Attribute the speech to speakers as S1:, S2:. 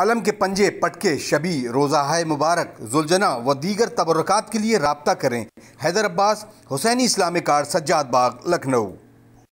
S1: अलम के पंजे पटके शबी रोज़ाहा मुबारक जुलझना व दीगर तबरक़ात के लिए रबता करें हैदर अब्बास हुसैनी इस्लामिक कार सज्जाद बाग लखनऊ